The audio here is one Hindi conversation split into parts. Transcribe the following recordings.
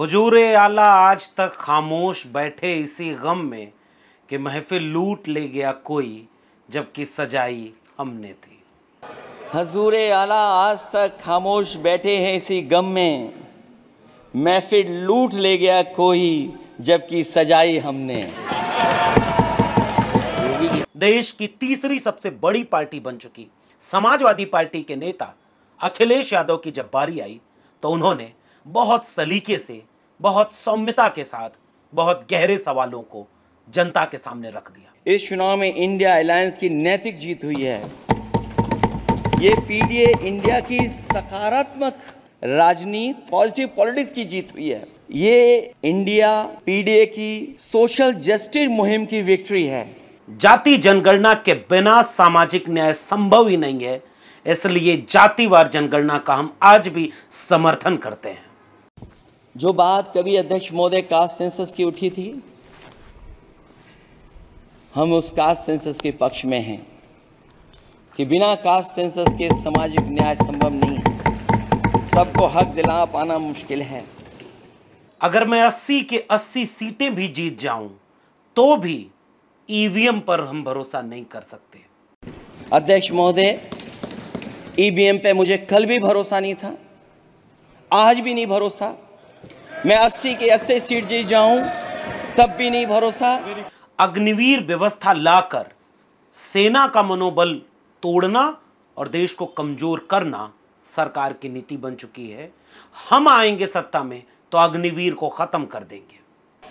हजूर आला आज तक खामोश बैठे इसी गम में कि महफिल लूट ले गया कोई जबकि सजाई हमने थी हजूर आला आज तक खामोश बैठे हैं इसी गम में महफिल लूट ले गया कोई जबकि सजाई हमने देश की तीसरी सबसे बड़ी पार्टी बन चुकी समाजवादी पार्टी के नेता अखिलेश यादव की जब बारी आई तो उन्होंने बहुत सलीके से बहुत सौम्यता के साथ बहुत गहरे सवालों को जनता के सामने रख दिया इस चुनाव में इंडिया अलायंस की नैतिक जीत हुई है ये पीडीए इंडिया की सकारात्मक राजनीति पॉजिटिव पॉलिटिक्स की जीत हुई है ये इंडिया पीडीए की सोशल जस्टिस मुहिम की विक्ट्री है जाति जनगणना के बिना सामाजिक न्याय संभव ही नहीं है इसलिए जातिवार जनगणना का हम आज भी समर्थन करते हैं जो बात कभी अध्यक्ष महोदय कास्ट सेंसस की उठी थी हम उस कास्ट सेंसस के पक्ष में हैं कि बिना कास्ट सेंसस के सामाजिक न्याय संभव नहीं है सबको हक दिला पाना मुश्किल है अगर मैं 80 के 80 सीटें भी जीत जाऊं तो भी ईवीएम e पर हम भरोसा नहीं कर सकते अध्यक्ष महोदय ईवीएम e पे मुझे कल भी भरोसा नहीं था आज भी नहीं भरोसा मैं अस्सी के अस्सी सीट जीत जाऊं तब भी नहीं भरोसा अग्निवीर व्यवस्था लाकर सेना का मनोबल तोड़ना और देश को कमजोर करना सरकार की नीति बन चुकी है हम आएंगे सत्ता में तो अग्निवीर को खत्म कर देंगे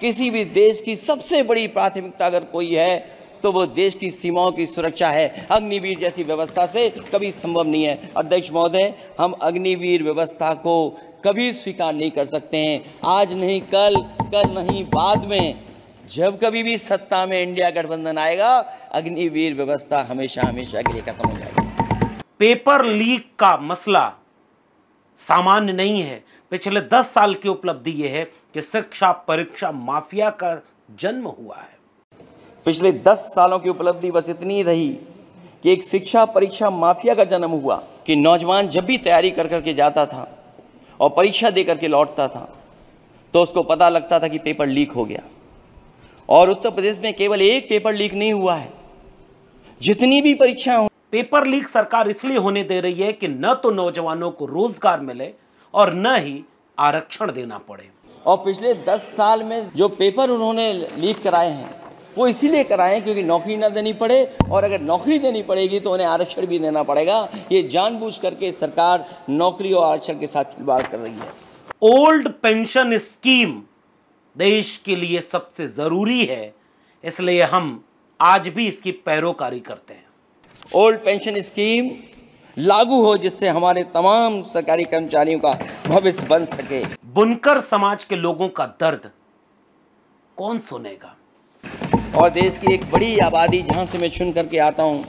किसी भी देश की सबसे बड़ी प्राथमिकता अगर कोई है तो वो देश की सीमाओं की सुरक्षा है अग्निवीर जैसी व्यवस्था से कभी संभव नहीं है अध्यक्ष महोदय हम अग्निवीर व्यवस्था को कभी स्वीकार नहीं कर सकते हैं आज नहीं कल कल नहीं बाद में जब कभी भी सत्ता में इंडिया गठबंधन आएगा अग्निवीर व्यवस्था हमेशा हमेशा के लिए खत्म हो जाएगी पेपर लीक का मसला सामान्य नहीं है पिछले दस साल की उपलब्धि यह है कि शिक्षा परीक्षा माफिया का जन्म हुआ है पिछले दस सालों की उपलब्धि बस इतनी रही कि एक शिक्षा परीक्षा माफिया का जन्म हुआ कि नौजवान जब भी तैयारी कर करके जाता था और परीक्षा दे करके लौटता था तो उसको पता लगता था कि पेपर लीक हो गया और उत्तर प्रदेश में केवल एक पेपर लीक नहीं हुआ है जितनी भी परीक्षाएं पेपर लीक सरकार इसलिए होने दे रही है कि न तो नौजवानों को रोजगार मिले और न ही आरक्षण देना पड़े और पिछले दस साल में जो पेपर उन्होंने लीक कराए हैं वो इसीलिए कराएं क्योंकि नौकरी ना देनी पड़े और अगर नौकरी देनी पड़ेगी तो उन्हें आरक्षण भी देना पड़ेगा ये जानबूझ करके सरकार नौकरी और आरक्षण के साथ खिलवाड़ कर रही है ओल्ड पेंशन स्कीम देश के लिए सबसे ज़रूरी है इसलिए हम आज भी इसकी पैरोकारी करते हैं ओल्ड पेंशन स्कीम लागू हो जिससे हमारे तमाम सरकारी कर्मचारियों का भविष्य बन सके बुनकर समाज के लोगों का दर्द कौन सुनेगा और देश की एक बड़ी आबादी जहाँ से मैं चुन करके आता हूँ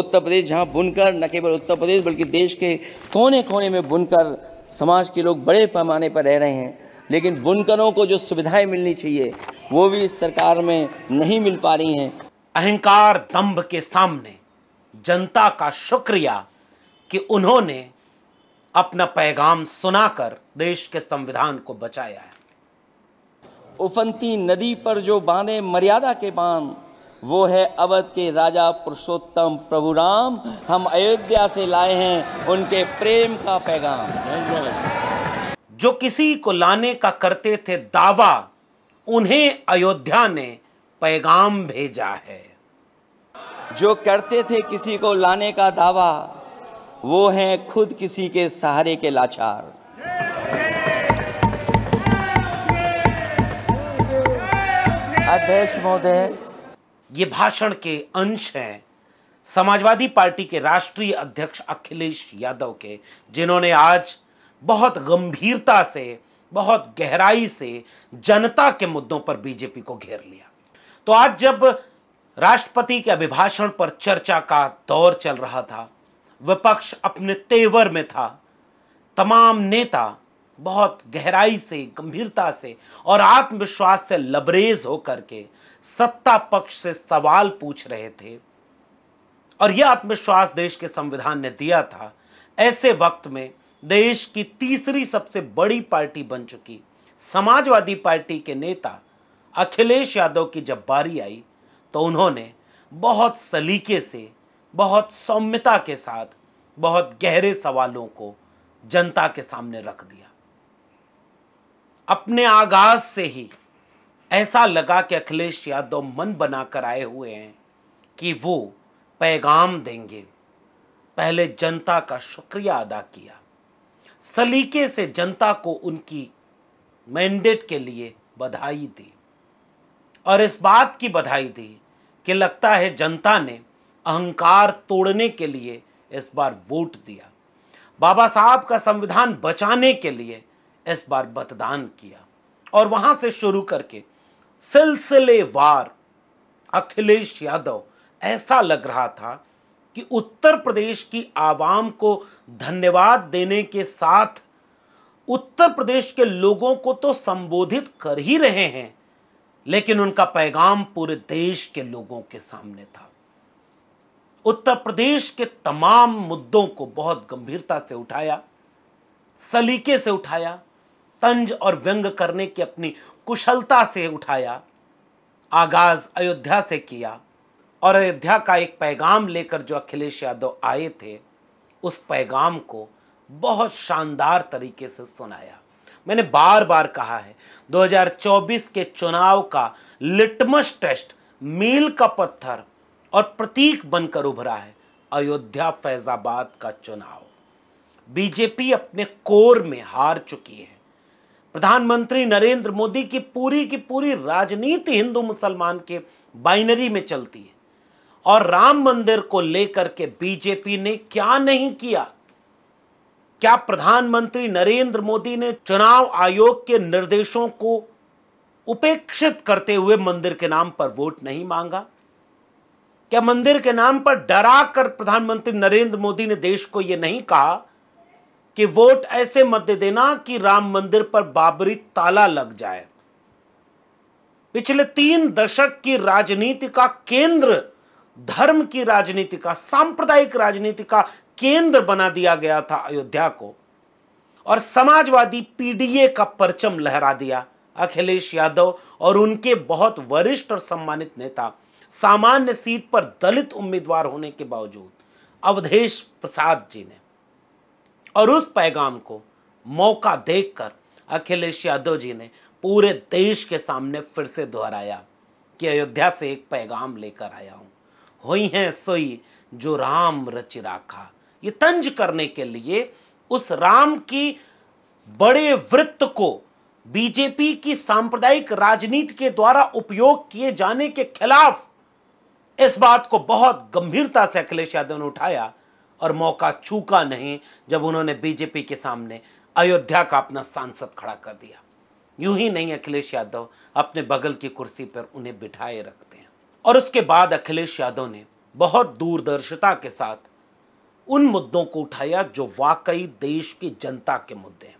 उत्तर प्रदेश जहाँ बुनकर न केवल उत्तर प्रदेश बल्कि देश के कोने कोने में बुनकर समाज के लोग बड़े पैमाने पर रह रहे हैं लेकिन बुनकरों को जो सुविधाएं मिलनी चाहिए वो भी इस सरकार में नहीं मिल पा रही हैं अहंकार दम्भ के सामने जनता का शुक्रिया कि उन्होंने अपना पैगाम सुनाकर देश के संविधान को बचाया है उफंती नदी पर जो बांधे मर्यादा के बांध वो है अवध के राजा पुरुषोत्तम प्रभु राम हम अयोध्या से लाए हैं उनके प्रेम का पैगाम जो किसी को लाने का करते थे दावा उन्हें अयोध्या ने पैगाम भेजा है जो करते थे किसी को लाने का दावा वो हैं खुद किसी के सहारे के लाचार अध्यक्ष महोदय ये भाषण के अंश हैं समाजवादी पार्टी के राष्ट्रीय अध्यक्ष अखिलेश यादव के जिन्होंने आज बहुत गंभीरता से बहुत गहराई से जनता के मुद्दों पर बीजेपी को घेर लिया तो आज जब राष्ट्रपति के अभिभाषण पर चर्चा का दौर चल रहा था विपक्ष अपने तेवर में था तमाम नेता बहुत गहराई से गंभीरता से और आत्मविश्वास से लबरेज होकर के सत्ता पक्ष से सवाल पूछ रहे थे और यह आत्मविश्वास देश के संविधान ने दिया था ऐसे वक्त में देश की तीसरी सबसे बड़ी पार्टी बन चुकी समाजवादी पार्टी के नेता अखिलेश यादव की जब बारी आई तो उन्होंने बहुत सलीके से बहुत सौम्यता के साथ बहुत गहरे सवालों को जनता के सामने रख दिया अपने आगाज से ही ऐसा लगा कि अखिलेश यादव मन बनाकर आए हुए हैं कि वो पैगाम देंगे पहले जनता का शुक्रिया अदा किया सलीके से जनता को उनकी मैंडेट के लिए बधाई दी और इस बात की बधाई दी कि लगता है जनता ने अहंकार तोड़ने के लिए इस बार वोट दिया बाबा साहब का संविधान बचाने के लिए इस बार मतदान किया और वहां से शुरू करके सिलसिलेवार अखिलेश यादव ऐसा लग रहा था कि उत्तर प्रदेश की आवाम को धन्यवाद देने के साथ उत्तर प्रदेश के लोगों को तो संबोधित कर ही रहे हैं लेकिन उनका पैगाम पूरे देश के लोगों के सामने था उत्तर प्रदेश के तमाम मुद्दों को बहुत गंभीरता से उठाया सलीके से उठाया तंज और व्यंग करने की अपनी कुशलता से उठाया आगाज अयोध्या से किया और अयोध्या का एक पैगाम लेकर जो अखिलेश यादव आए थे उस पैगाम को बहुत शानदार तरीके से सुनाया मैंने बार बार कहा है 2024 के चुनाव का लिटमस टेस्ट मील का पत्थर और प्रतीक बनकर उभरा है अयोध्या फैजाबाद का चुनाव बीजेपी अपने कोर में हार चुकी है प्रधानमंत्री नरेंद्र मोदी की पूरी की पूरी राजनीति हिंदू मुसलमान के बाइनरी में चलती है और राम मंदिर को लेकर के बीजेपी ने क्या नहीं किया क्या प्रधानमंत्री नरेंद्र मोदी ने चुनाव आयोग के निर्देशों को उपेक्षित करते हुए मंदिर के नाम पर वोट नहीं मांगा क्या मंदिर के नाम पर डरा कर प्रधानमंत्री नरेंद्र मोदी ने देश को यह नहीं कहा कि वोट ऐसे मत दे देना कि राम मंदिर पर बाबरी ताला लग जाए पिछले तीन दशक की राजनीति का केंद्र धर्म की राजनीति का सांप्रदायिक राजनीति का केंद्र बना दिया गया था अयोध्या को और समाजवादी पीडीए का परचम लहरा दिया अखिलेश यादव और उनके बहुत वरिष्ठ और सम्मानित नेता सामान्य सीट पर दलित उम्मीदवार होने के बावजूद अवधेश प्रसाद जी ने और उस पैगाम को मौका देखकर अखिलेश यादव जी ने पूरे देश के सामने फिर से दोहराया कि अयोध्या से एक पैगाम लेकर आया हूँ हुई हैं सोई जो राम रचि राखा ये तंज करने के लिए उस राम की बड़े वृत्त को बीजेपी की सांप्रदायिक राजनीति के द्वारा उपयोग किए जाने के खिलाफ इस बात को बहुत गंभीरता से अखिलेश यादव ने उठाया और मौका चूका नहीं जब उन्होंने बीजेपी के सामने अयोध्या का अपना सांसद खड़ा कर दिया यूं ही नहीं अखिलेश यादव अपने बगल की कुर्सी पर उन्हें बिठाए रखते हैं और उसके बाद अखिलेश यादव ने बहुत दूरदर्शिता के साथ उन मुद्दों को उठाया जो वाकई देश की जनता के मुद्दे हैं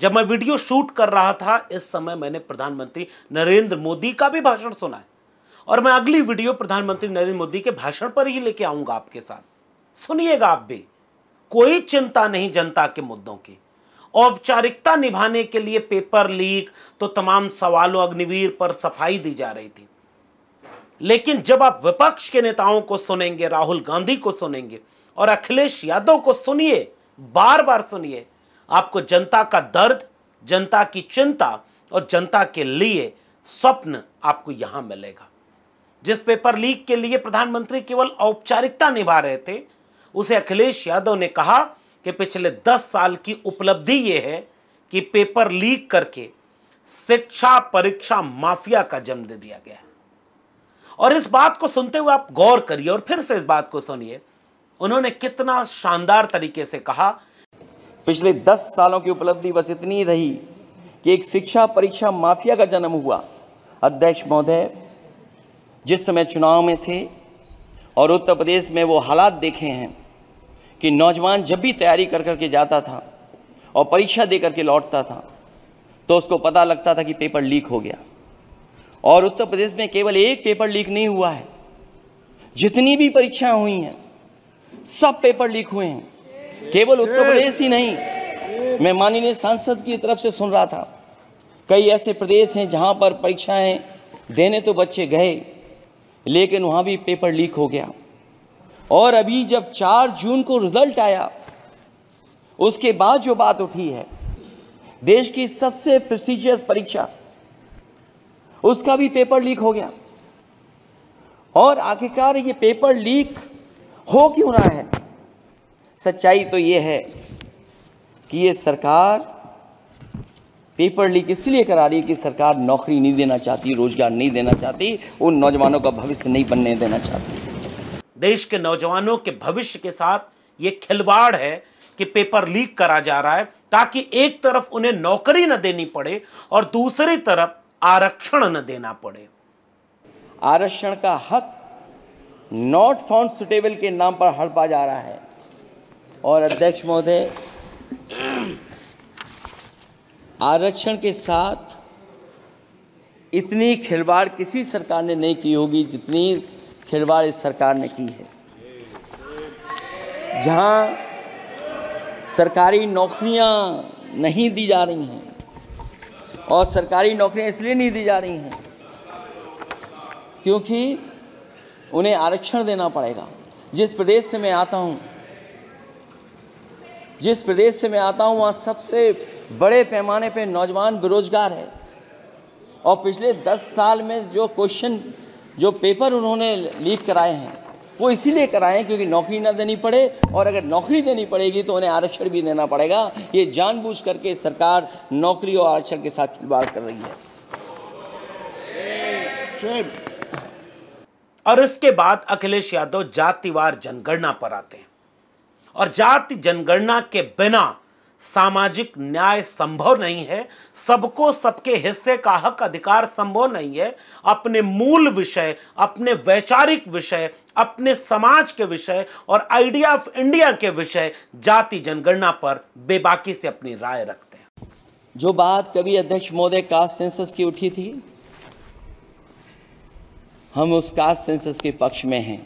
जब मैं वीडियो शूट कर रहा था इस समय मैंने प्रधानमंत्री नरेंद्र मोदी का भी भाषण सुना है और मैं अगली वीडियो प्रधानमंत्री नरेंद्र मोदी के भाषण पर ही लेके आऊंगा आपके साथ सुनिएगा आप भी कोई चिंता नहीं जनता के मुद्दों की औपचारिकता निभाने के लिए पेपर लीक तो तमाम सवालों अग्निवीर पर सफाई दी जा रही थी लेकिन जब आप विपक्ष के नेताओं को सुनेंगे राहुल गांधी को सुनेंगे और अखिलेश यादव को सुनिए बार बार सुनिए आपको जनता का दर्द जनता की चिंता और जनता के लिए स्वप्न आपको यहां मिलेगा जिस पेपर लीक के लिए प्रधानमंत्री केवल औपचारिकता निभा रहे थे उसे अखिलेश यादव ने कहा कि पिछले दस साल की उपलब्धि यह है कि पेपर लीक करके शिक्षा परीक्षा माफिया का जन्म दे दिया गया और इस बात को सुनते हुए आप गौर करिए और फिर से इस बात को सुनिए उन्होंने कितना शानदार तरीके से कहा पिछले दस सालों की उपलब्धि बस इतनी रही कि एक शिक्षा परीक्षा माफिया का जन्म हुआ अध्यक्ष महोदय जिस समय चुनाव में थे और उत्तर प्रदेश में वो हालात देखे हैं कि नौजवान जब भी तैयारी कर करके जाता था और परीक्षा दे करके लौटता था तो उसको पता लगता था कि पेपर लीक हो गया और उत्तर प्रदेश में केवल एक पेपर लीक नहीं हुआ है जितनी भी परीक्षाएं हुई हैं सब पेपर लीक हुए हैं केवल उत्तर प्रदेश ही नहीं मैं माननीय सांसद की तरफ से सुन रहा था कई ऐसे प्रदेश हैं जहां पर परीक्षाएं देने तो बच्चे गए लेकिन वहां भी पेपर लीक हो गया और अभी जब चार जून को रिजल्ट आया उसके बाद जो बात उठी है देश की सबसे प्रेस्टिजियस परीक्षा उसका भी पेपर लीक हो गया और आखिरकार ये पेपर लीक हो क्यों रहा है सच्चाई तो ये है कि ये सरकार पेपर लीक इसलिए करा रही है कि सरकार नौकरी नहीं देना चाहती रोज़गार नहीं देना चाहती उन नौजवानों का भविष्य नहीं बनने देना चाहती देश के नौजवानों के भविष्य के साथ ये खिलवाड़ है कि पेपर लीक करा जा रहा है ताकि एक तरफ उन्हें नौकरी न देनी पड़े और दूसरी तरफ आरक्षण न देना पड़े आरक्षण का हक नॉट फाउंड सुटेबल के नाम पर हड़पा जा रहा है और अध्यक्ष महोदय आरक्षण के साथ इतनी खिलवाड़ किसी सरकार ने नहीं की होगी जितनी खिलवाड़ इस सरकार ने की है जहां सरकारी नौकरियां नहीं दी जा रही हैं और सरकारी नौकरियां इसलिए नहीं दी जा रही हैं क्योंकि उन्हें आरक्षण देना पड़ेगा जिस प्रदेश से मैं आता हूं जिस प्रदेश से मैं आता हूँ वहां सबसे बड़े पैमाने पे नौजवान बेरोजगार है और पिछले दस साल में जो क्वेश्चन जो पेपर उन्होंने लीक कराए हैं वो इसीलिए कराए क्योंकि नौकरी ना देनी पड़े और अगर नौकरी देनी पड़ेगी तो उन्हें आरक्षण भी देना पड़ेगा ये जानबूझ करके सरकार नौकरी और आरक्षण के साथ खिलवाड़ कर रही है और इसके बाद अखिलेश यादव जातिवार जनगणना पर आते हैं और जाति जनगणना के बिना सामाजिक न्याय संभव नहीं है सबको सबके हिस्से का हक अधिकार संभव नहीं है अपने मूल विषय अपने वैचारिक विषय अपने समाज के विषय और आइडिया ऑफ इंडिया के विषय जाति जनगणना पर बेबाकी से अपनी राय रखते हैं जो बात कभी अध्यक्ष महोदय कास्ट सेंसस की उठी थी हम उस कास्ट सेंसस के पक्ष में हैं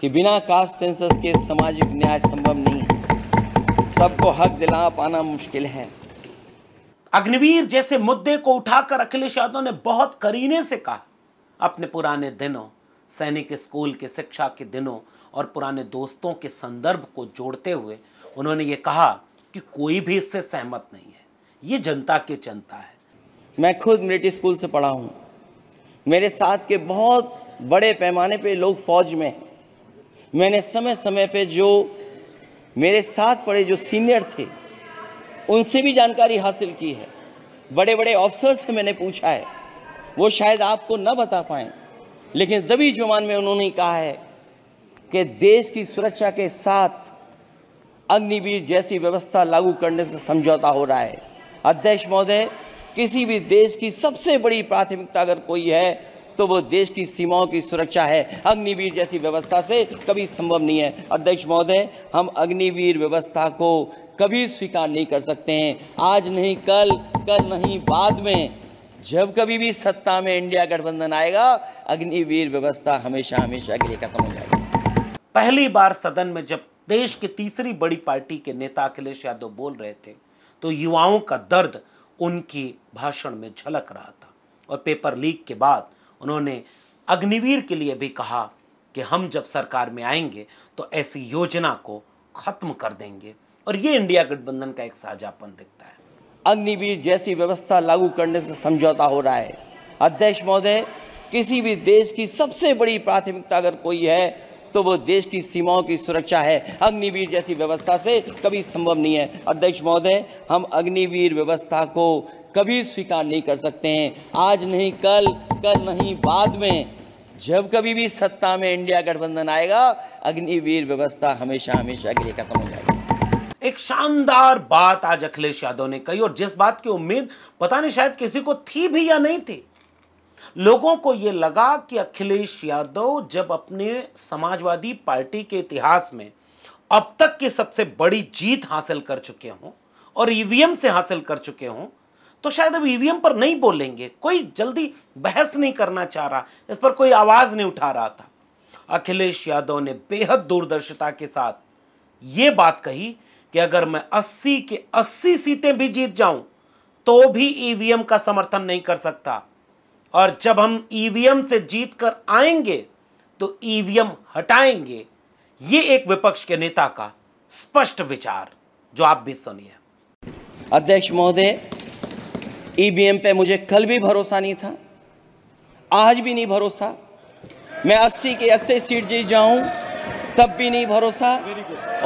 कि बिना कास्ट सेंसस के सामाजिक न्याय संभव नहीं है सबको हक दिला पाना मुश्किल है अग्निवीर जैसे मुद्दे को उठाकर अखिलेश यादव ने बहुत करीने से कहा अपने पुराने दिनों सैनिक स्कूल के शिक्षा के दिनों और पुराने दोस्तों के संदर्भ को जोड़ते हुए उन्होंने ये कहा कि कोई भी इससे सहमत नहीं है ये जनता की चिंता है मैं खुद मिलिट्री स्कूल से पढ़ा हूँ मेरे साथ के बहुत बड़े पैमाने पे लोग फौज में हैं मैंने समय समय पे जो मेरे साथ पढ़े जो सीनियर थे उनसे भी जानकारी हासिल की है बड़े बड़े ऑफिसर से मैंने पूछा है वो शायद आपको न बता पाए लेकिन दबी जुमान में उन्होंने कहा है कि देश की सुरक्षा के साथ अग्निवीर जैसी व्यवस्था लागू करने से समझौता हो रहा है अध्यक्ष महोदय किसी भी देश की सबसे बड़ी प्राथमिकता अगर कोई है तो वो देश की सीमाओं की सुरक्षा है अग्निवीर जैसी व्यवस्था से कभी संभव नहीं है अध्यक्ष महोदय हम अग्निवीर व्यवस्था को कभी स्वीकार नहीं कर सकते हैं आज नहीं कल कल नहीं बाद में जब कभी भी सत्ता में इंडिया गठबंधन आएगा अग्निवीर व्यवस्था हमेशा हमेशा के लिए खत्म हो जाएगी पहली बार सदन में जब देश की तीसरी बड़ी पार्टी के नेता अखिलेश यादव बोल रहे थे तो युवाओं का दर्द उनकी भाषण में झलक रहा था और पेपर लीक के बाद उन्होंने अग्निवीर के लिए भी कहा कि हम जब सरकार में आएंगे तो ऐसी योजना को ख़त्म कर देंगे और ये इंडिया गठबंधन का एक साझापन दिखता है अग्निवीर जैसी व्यवस्था लागू करने से समझौता हो रहा है अध्यक्ष महोदय किसी भी देश की सबसे बड़ी प्राथमिकता अगर कोई है तो वो देश की सीमाओं की सुरक्षा है अग्निवीर जैसी व्यवस्था से कभी संभव नहीं है अध्यक्ष महोदय हम अग्निवीर व्यवस्था को कभी स्वीकार नहीं कर सकते हैं आज नहीं कल कल नहीं बाद में जब कभी भी सत्ता में इंडिया गठबंधन आएगा अग्निवीर व्यवस्था हमेशा हमेशा के लिए खत्म हो जाएगी एक शानदार बात आज अखिलेश यादव ने कही और जिस बात की उम्मीद पता नहीं शायद किसी को थी भी या नहीं थी लोगों को यह लगा कि अखिलेश यादव जब अपने समाजवादी पार्टी के इतिहास में अब तक की सबसे बड़ी जीत हासिल कर चुके हों और ईवीएम से हासिल कर चुके हों तो शायद अब ईवीएम e पर नहीं बोलेंगे कोई जल्दी बहस नहीं करना चाह रहा इस पर कोई आवाज़ नहीं उठा रहा था अखिलेश यादव ने बेहद दूरदर्शिता के साथ ये बात कही कि अगर मैं 80 के 80 सीटें भी जीत जाऊं तो भी ईवीएम e का समर्थन नहीं कर सकता और जब हम ईवीएम e से जीत कर आएंगे तो ईवीएम हटाएंगे ये एक विपक्ष के नेता का स्पष्ट विचार जो आप भी सुनिए अध्यक्ष महोदय ईवीएम पे मुझे कल भी भरोसा नहीं था आज भी नहीं भरोसा मैं 80 के 80 सीट जीत जाऊं तब भी नहीं भरोसा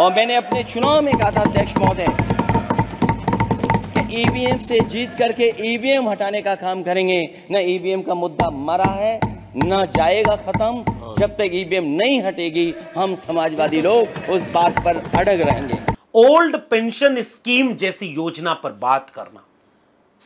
और मैंने अपने चुनाव में कहा था अध्यक्ष महोदय ईवीएम से जीत करके ईवीएम हटाने का काम करेंगे न ईवीएम का मुद्दा मरा है न जाएगा खत्म जब तक ईवीएम नहीं हटेगी हम समाजवादी लोग उस बात पर अड़ग रहेंगे ओल्ड पेंशन स्कीम जैसी योजना पर बात करना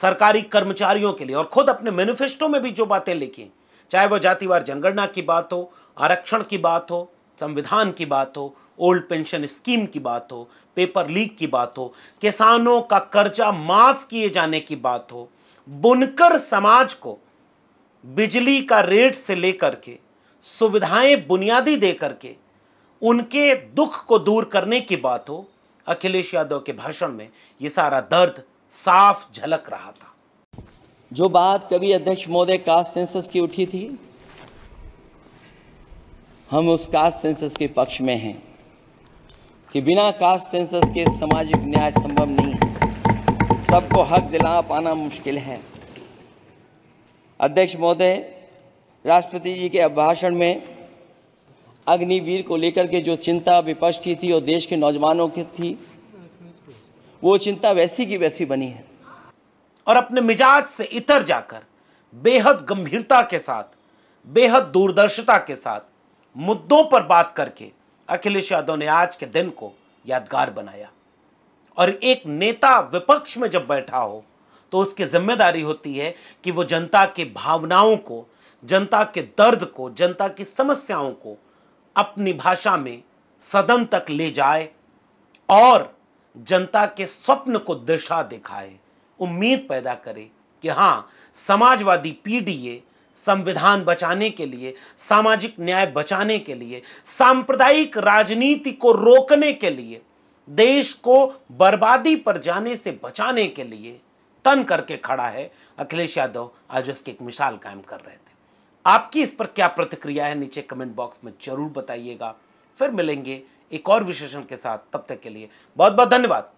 सरकारी कर्मचारियों के लिए और खुद अपने मैनिफेस्टो में भी जो बातें लिखी चाहे वह जातिवार जनगणना की बात हो आरक्षण की बात हो संविधान की बात हो ओल्ड पेंशन स्कीम की बात हो पेपर लीक की बात हो किसानों का कर्जा माफ किए जाने की बात हो बुनकर समाज को बिजली का रेट से लेकर के सुविधाएं बुनियादी दे करके उनके दुख को दूर करने की बात हो अखिलेश यादव के भाषण में ये सारा दर्द साफ झलक रहा था जो बात कभी अध्यक्ष मोदे कास्ट सेंसस की उठी थी हम उस कास्ट सेंसस के पक्ष में हैं कि बिना कास्ट सेंसस के सामाजिक न्याय संभव नहीं है सबको हक दिला पाना मुश्किल है अध्यक्ष महोदय राष्ट्रपति जी के अभिभाषण में अग्निवीर को लेकर के जो चिंता विपक्ष की थी और देश के नौजवानों की थी वो चिंता वैसी की वैसी बनी है और अपने मिजाज से इतर जाकर बेहद गंभीरता के साथ बेहद दूरदर्शिता के साथ मुद्दों पर बात करके अखिलेश यादव ने आज के दिन को यादगार बनाया और एक नेता विपक्ष में जब बैठा हो तो उसकी जिम्मेदारी होती है कि वो जनता के भावनाओं को जनता के दर्द को जनता की समस्याओं को अपनी भाषा में सदन तक ले जाए और जनता के स्वप्न को दिशा दिखाए उम्मीद पैदा करे कि हाँ समाजवादी पीडीए संविधान बचाने के लिए सामाजिक न्याय बचाने के लिए सांप्रदायिक राजनीति को रोकने के लिए देश को बर्बादी पर जाने से बचाने के लिए तन करके खड़ा है अखिलेश यादव आज उसकी एक मिसाल कायम कर रहे थे आपकी इस पर क्या प्रतिक्रिया है नीचे कमेंट बॉक्स में जरूर बताइएगा फिर मिलेंगे एक और विशेषण के साथ तब तक के लिए बहुत बहुत धन्यवाद